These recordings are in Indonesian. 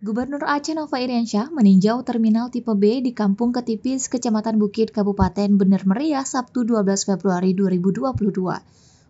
Gubernur Aceh Nova Iriansyah meninjau terminal tipe B di Kampung Ketipis, Kecamatan Bukit, Kabupaten Bener Meriah, Sabtu 12 Februari 2022.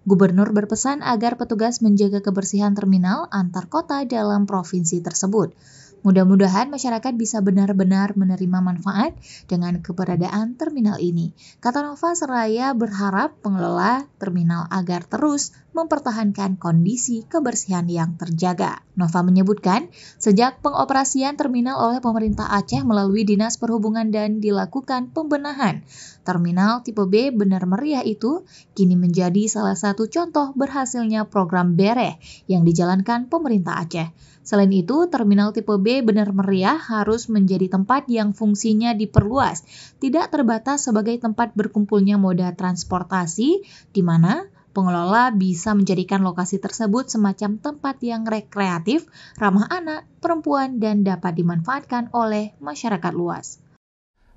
Gubernur berpesan agar petugas menjaga kebersihan terminal antar kota dalam provinsi tersebut. Mudah-mudahan masyarakat bisa benar-benar menerima manfaat dengan keberadaan terminal ini. Kata Nova Seraya berharap pengelola terminal agar terus mempertahankan kondisi kebersihan yang terjaga. Nova menyebutkan, sejak pengoperasian terminal oleh pemerintah Aceh melalui Dinas Perhubungan dan dilakukan pembenahan, terminal tipe B Benar Meriah itu kini menjadi salah satu contoh berhasilnya program Bereh yang dijalankan pemerintah Aceh. Selain itu, terminal tipe B benar meriah harus menjadi tempat yang fungsinya diperluas, tidak terbatas sebagai tempat berkumpulnya moda transportasi, di mana pengelola bisa menjadikan lokasi tersebut semacam tempat yang rekreatif, ramah anak, perempuan, dan dapat dimanfaatkan oleh masyarakat luas.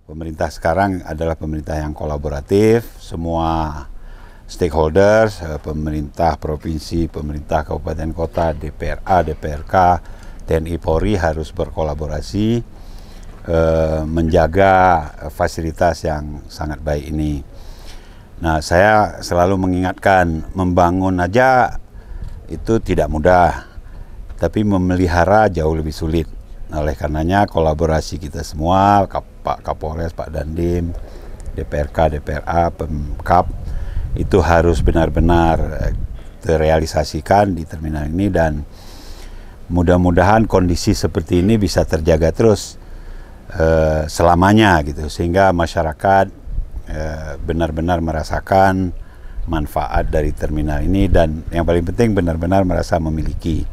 Pemerintah sekarang adalah pemerintah yang kolaboratif, semua stakeholders, eh, pemerintah provinsi, pemerintah kabupaten kota, DPRA, DPRK, TNI Polri harus berkolaborasi eh, menjaga fasilitas yang sangat baik ini. Nah, saya selalu mengingatkan membangun aja itu tidak mudah, tapi memelihara jauh lebih sulit. Nah, oleh karenanya kolaborasi kita semua, Pak Kapolres, Pak Dandim, DPRK, DPRA, Pemkap itu harus benar-benar eh, terrealisasikan di terminal ini dan mudah-mudahan kondisi seperti ini bisa terjaga terus uh, selamanya gitu sehingga masyarakat eh, benar-benar uh, merasakan manfaat dari terminal ini dan yang paling penting benar-benar merasa memiliki.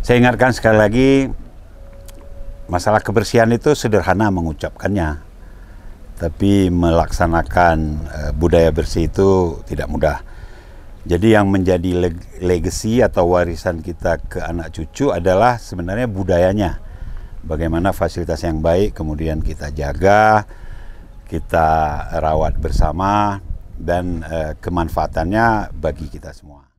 Saya ingatkan sekali lagi masalah kebersihan itu sederhana mengucapkannya, tapi melaksanakan uh, budaya bersih itu tidak mudah. Jadi yang menjadi leg legacy atau warisan kita ke anak cucu adalah sebenarnya budayanya. Bagaimana fasilitas yang baik kemudian kita jaga, kita rawat bersama dan eh, kemanfaatannya bagi kita semua.